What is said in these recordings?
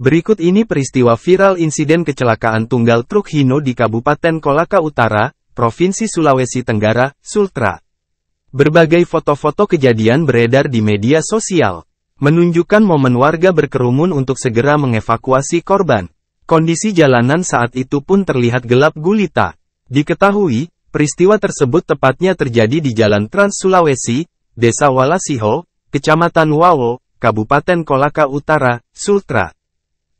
Berikut ini peristiwa viral insiden kecelakaan tunggal truk Hino di Kabupaten Kolaka Utara, Provinsi Sulawesi Tenggara, Sultra. Berbagai foto-foto kejadian beredar di media sosial, menunjukkan momen warga berkerumun untuk segera mengevakuasi korban. Kondisi jalanan saat itu pun terlihat gelap gulita. Diketahui, Peristiwa tersebut tepatnya terjadi di Jalan Trans Sulawesi, Desa Walasiho, Kecamatan Wawo, Kabupaten Kolaka Utara, Sultra.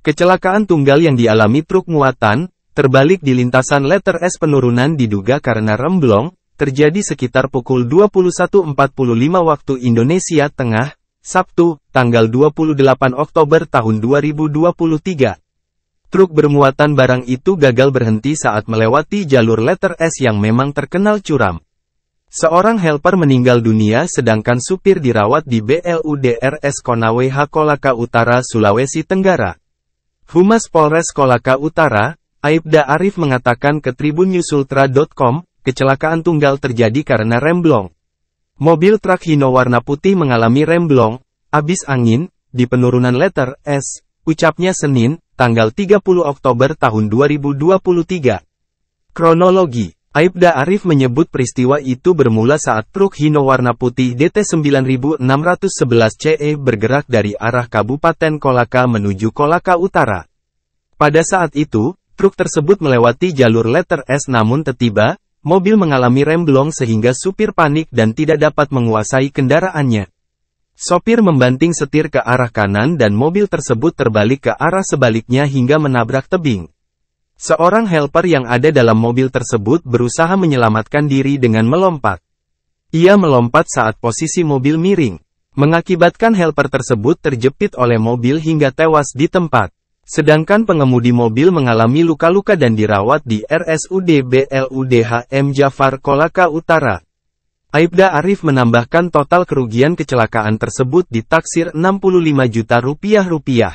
Kecelakaan tunggal yang dialami truk muatan, terbalik di lintasan letter S penurunan diduga karena remblong, terjadi sekitar pukul 21.45 waktu Indonesia Tengah, Sabtu, tanggal 28 Oktober tahun 2023. Truk bermuatan barang itu gagal berhenti saat melewati jalur letter S yang memang terkenal curam. Seorang helper meninggal dunia sedangkan supir dirawat di BLUDRS Konawe Hakolaka Utara Sulawesi Tenggara. Humas Polres Kolaka Utara, Aibda Arif mengatakan ke tribunnewsultra.com, kecelakaan tunggal terjadi karena remblong. Mobil truk Hino warna putih mengalami remblong, abis angin, di penurunan letter S, ucapnya Senin, tanggal 30 Oktober tahun 2023. Kronologi Aibda Arif menyebut peristiwa itu bermula saat truk Hino warna putih DT9611 CE bergerak dari arah Kabupaten Kolaka menuju Kolaka Utara. Pada saat itu, truk tersebut melewati jalur letter S namun tiba, mobil mengalami remblong sehingga supir panik dan tidak dapat menguasai kendaraannya. Sopir membanting setir ke arah kanan dan mobil tersebut terbalik ke arah sebaliknya hingga menabrak tebing. Seorang helper yang ada dalam mobil tersebut berusaha menyelamatkan diri dengan melompat. Ia melompat saat posisi mobil miring, mengakibatkan helper tersebut terjepit oleh mobil hingga tewas di tempat. Sedangkan pengemudi mobil mengalami luka-luka dan dirawat di RSUD BLUDHM Jafar Kolaka Utara. Aibda Arif menambahkan total kerugian kecelakaan tersebut ditaksir 65 juta rupiah rupiah.